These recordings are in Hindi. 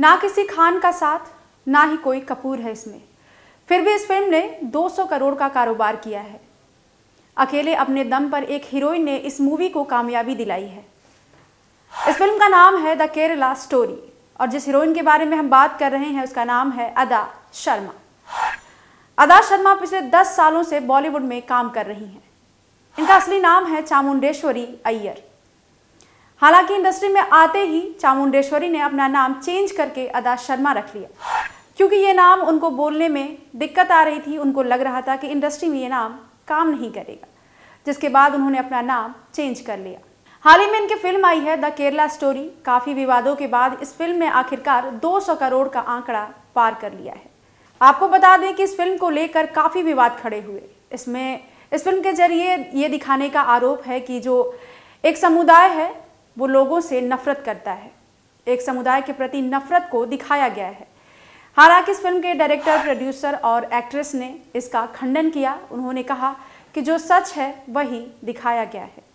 ना किसी खान का साथ ना ही कोई कपूर है इसमें फिर भी इस फिल्म ने 200 करोड़ का कारोबार किया है अकेले अपने दम पर एक हीरोइन ने इस मूवी को कामयाबी दिलाई है इस फिल्म का नाम है द केरला स्टोरी और जिस हीरोइन के बारे में हम बात कर रहे हैं उसका नाम है अदा शर्मा अदा शर्मा पिछले 10 सालों से बॉलीवुड में काम कर रही हैं इनका असली नाम है चामुंडेश्वरी अय्यर हालांकि इंडस्ट्री में आते ही चामुंडेश्वरी ने अपना नाम चेंज करके अदा शर्मा रख लिया क्योंकि ये नाम उनको बोलने में दिक्कत आ रही थी उनको लग रहा था कि इंडस्ट्री में ये नाम काम नहीं करेगा जिसके बाद उन्होंने अपना नाम चेंज कर लिया हाल ही में इनकी फिल्म आई है द केरला स्टोरी काफ़ी विवादों के बाद इस फिल्म ने आखिरकार 200 करोड़ का आंकड़ा पार कर लिया है आपको बता दें कि इस फिल्म को लेकर काफ़ी विवाद खड़े हुए इसमें इस फिल्म के जरिए ये दिखाने का आरोप है कि जो एक समुदाय है वो लोगों से नफरत करता है एक समुदाय के प्रति नफरत को दिखाया गया है हालांकि इस फिल्म के डायरेक्टर प्रोड्यूसर और एक्ट्रेस ने इसका खंडन किया उन्होंने कहा कि जो सच है वही दिखाया गया है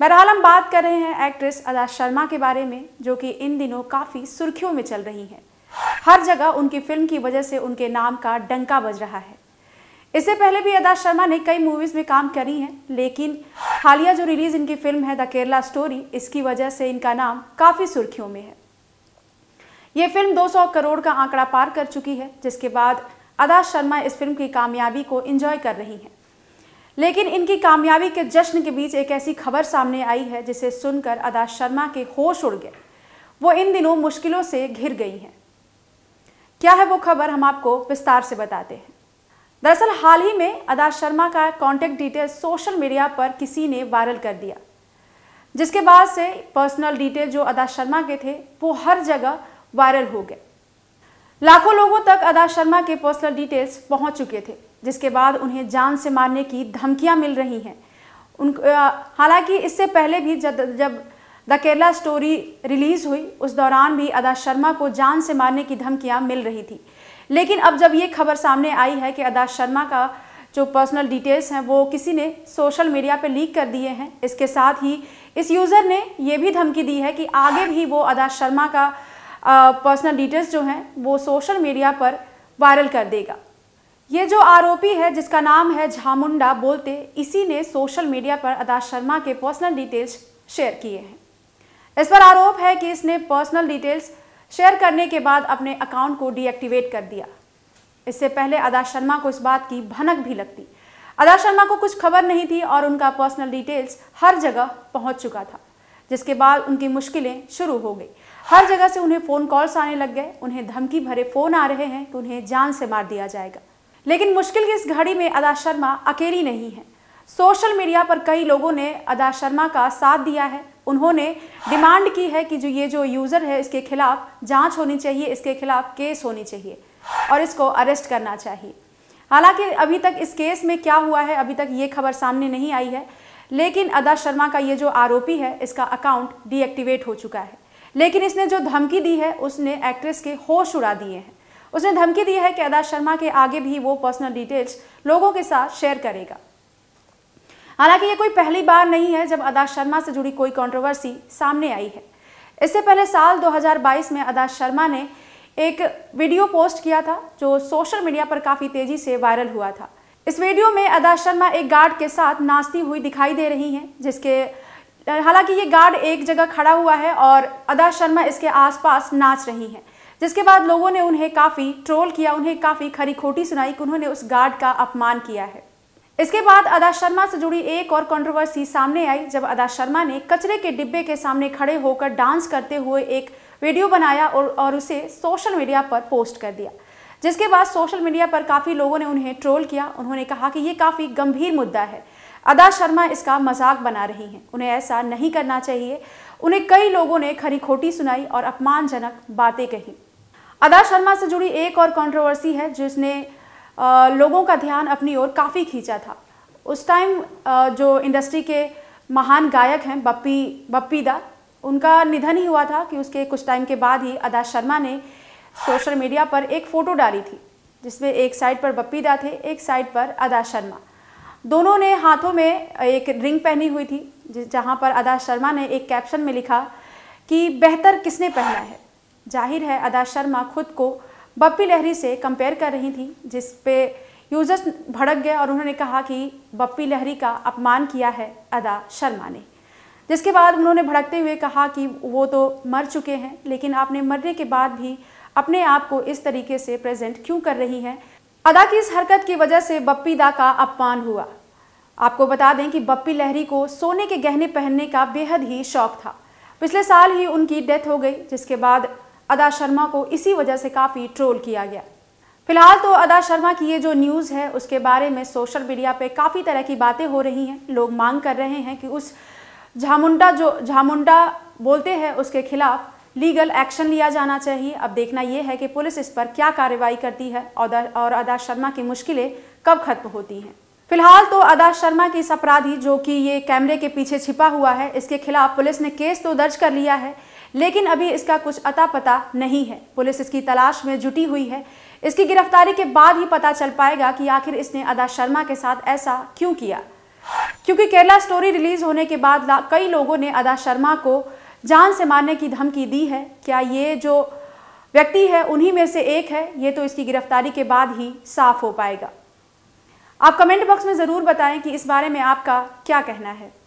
बहरहाल हम बात कर रहे हैं एक्ट्रेस अदा शर्मा के बारे में जो कि इन दिनों काफ़ी सुर्खियों में चल रही हैं हर जगह उनकी फिल्म की वजह से उनके नाम का डंका बज रहा है इससे पहले भी अदा शर्मा ने कई मूवीज़ में काम करी हैं लेकिन हालिया जो रिलीज़ इनकी फिल्म है द केरला स्टोरी इसकी वजह से इनका नाम काफ़ी सुर्खियों में है ये फिल्म 200 करोड़ का आंकड़ा पार कर चुकी है जिसके बाद अदा शर्मा इस फिल्म की कामयाबी को इंजॉय कर रही हैं लेकिन इनकी कामयाबी के जश्न के बीच एक ऐसी खबर सामने आई है जिसे सुनकर अदा शर्मा के होश उड़ गए वो इन दिनों मुश्किलों से घिर गई हैं क्या है वो खबर हम आपको विस्तार से बताते हैं दरअसल हाल ही में अदा शर्मा का कॉन्टैक्ट डिटेल सोशल मीडिया पर किसी ने वायरल कर दिया जिसके बाद से पर्सनल डिटेल जो अदा शर्मा के थे वो हर जगह वायरल हो गए लाखों लोगों तक अदा शर्मा के पर्सनल डिटेल्स पहुंच चुके थे जिसके बाद उन्हें जान से मारने की धमकियां मिल रही हैं उन हालांकि इससे पहले भी जब जब द केरला स्टोरी रिलीज़ हुई उस दौरान भी अदा शर्मा को जान से मारने की धमकियां मिल रही थी लेकिन अब जब ये खबर सामने आई है कि अदा शर्मा का जो पर्सनल डिटेल्स हैं वो किसी ने सोशल मीडिया पे लीक कर दिए हैं इसके साथ ही इस यूज़र ने ये भी धमकी दी है कि आगे भी वो अदा शर्मा का पर्सनल डिटेल्स जो हैं वो सोशल मीडिया पर वायरल कर देगा ये जो आरोपी है जिसका नाम है झामुंडा बोलते इसी ने सोशल मीडिया पर अदा शर्मा के पर्सनल डिटेल्स शेयर किए हैं इस पर आरोप है कि इसने पर्सनल डिटेल्स शेयर करने के बाद अपने अकाउंट को डीएक्टिवेट कर दिया इससे पहले अदा शर्मा को इस बात की भनक भी लगती अदा शर्मा को कुछ खबर नहीं थी और उनका पर्सनल डिटेल्स हर जगह पहुंच चुका था जिसके बाद उनकी मुश्किलें शुरू हो गई हर जगह से उन्हें फ़ोन कॉल्स आने लग गए उन्हें धमकी भरे फ़ोन आ रहे हैं कि उन्हें जान से मार दिया जाएगा लेकिन मुश्किल की इस घड़ी में अदा शर्मा अकेली नहीं है सोशल मीडिया पर कई लोगों ने अदा शर्मा का साथ दिया है उन्होंने डिमांड की है कि जो ये जो यूज़र है इसके खिलाफ जांच होनी चाहिए इसके खिलाफ केस होनी चाहिए और इसको अरेस्ट करना चाहिए हालांकि अभी तक इस केस में क्या हुआ है अभी तक ये खबर सामने नहीं आई है लेकिन अदा शर्मा का ये जो आरोपी है इसका अकाउंट डीएक्टिवेट हो चुका है लेकिन इसने जो धमकी दी है उसने एक्ट्रेस के होश उड़ा दिए हैं उसने धमकी दी है कि अदा शर्मा के आगे भी वो पर्सनल डिटेल्स लोगों के साथ शेयर करेगा हालांकि ये कोई पहली बार नहीं है जब अदा शर्मा से जुड़ी कोई कंट्रोवर्सी सामने आई है इससे पहले साल 2022 में अदा शर्मा ने एक वीडियो पोस्ट किया था जो सोशल मीडिया पर काफ़ी तेज़ी से वायरल हुआ था इस वीडियो में अदा शर्मा एक गार्ड के साथ नाचती हुई दिखाई दे रही हैं जिसके हालांकि ये गार्ड एक जगह खड़ा हुआ है और अदा शर्मा इसके आसपास नाच रही हैं जिसके बाद लोगों ने उन्हें काफ़ी ट्रोल किया उन्हें काफ़ी खरी खोटी सुनाई कि उन्होंने उस गार्ड का अपमान किया है इसके बाद अदा शर्मा से जुड़ी एक और कंट्रोवर्सी सामने आई जब अदा शर्मा ने कचरे के डिब्बे के सामने खड़े होकर डांस करते हुए एक वीडियो बनाया और, और उसे सोशल मीडिया पर पोस्ट कर दिया जिसके बाद सोशल मीडिया पर काफ़ी लोगों ने उन्हें ट्रोल किया उन्होंने कहा कि ये काफ़ी गंभीर मुद्दा है अदा शर्मा इसका मजाक बना रही हैं उन्हें ऐसा नहीं करना चाहिए उन्हें कई लोगों ने खरी खोटी सुनाई और अपमानजनक बातें कही अदा शर्मा से जुड़ी एक और कंट्रोवर्सी है जिसने लोगों का ध्यान अपनी ओर काफ़ी खींचा था उस टाइम जो इंडस्ट्री के महान गायक हैं बप्पी बप्पी दा उनका निधन ही हुआ था कि उसके कुछ टाइम के बाद ही अदा शर्मा ने सोशल मीडिया पर एक फ़ोटो डाली थी जिसमें एक साइड पर बप्पी दा थे एक साइड पर अदा शर्मा दोनों ने हाथों में एक रिंग पहनी हुई थी जहाँ पर अदा शर्मा ने एक कैप्शन में लिखा कि बेहतर किसने पहना है जाहिर है अदा शर्मा खुद को बप्पी लहरी से कंपेयर कर रही थी जिस पे यूजर्स भड़क गए और उन्होंने कहा कि बप्पी लहरी का अपमान किया है अदा शर्मा ने जिसके बाद उन्होंने भड़कते हुए कहा कि वो तो मर चुके हैं लेकिन आपने मरने के बाद भी अपने आप को इस तरीके से प्रेजेंट क्यों कर रही हैं अदा की इस हरकत की वजह से बप्पी दा का अपमान हुआ आपको बता दें कि बप्पी लहरी को सोने के गहने पहनने का बेहद ही शौक था पिछले साल ही उनकी डेथ हो गई जिसके बाद अदा शर्मा को इसी वजह से काफ़ी ट्रोल किया गया फिलहाल तो अदा शर्मा की ये जो न्यूज़ है उसके बारे में सोशल मीडिया पे काफ़ी तरह की बातें हो रही हैं लोग मांग कर रहे हैं कि उस झामुंडा जो झामुंडा बोलते हैं उसके खिलाफ लीगल एक्शन लिया जाना चाहिए अब देखना यह है कि पुलिस इस पर क्या कार्रवाई करती है और अदा शर्मा की मुश्किलें कब खत्म होती हैं फिलहाल तो अदा शर्मा के इस अपराधी जो कि ये कैमरे के पीछे छिपा हुआ है इसके खिलाफ पुलिस ने केस तो दर्ज कर लिया है लेकिन अभी इसका कुछ अता पता नहीं है पुलिस इसकी तलाश में जुटी हुई है इसकी गिरफ्तारी के बाद ही पता चल पाएगा कि आखिर इसने अदा शर्मा के साथ ऐसा क्यों किया क्योंकि केरला स्टोरी रिलीज होने के बाद कई लोगों ने अदा शर्मा को जान से मारने की धमकी दी है क्या ये जो व्यक्ति है उन्हीं में से एक है ये तो इसकी गिरफ्तारी के बाद ही साफ हो पाएगा आप कमेंट बॉक्स में ज़रूर बताएं कि इस बारे में आपका क्या कहना है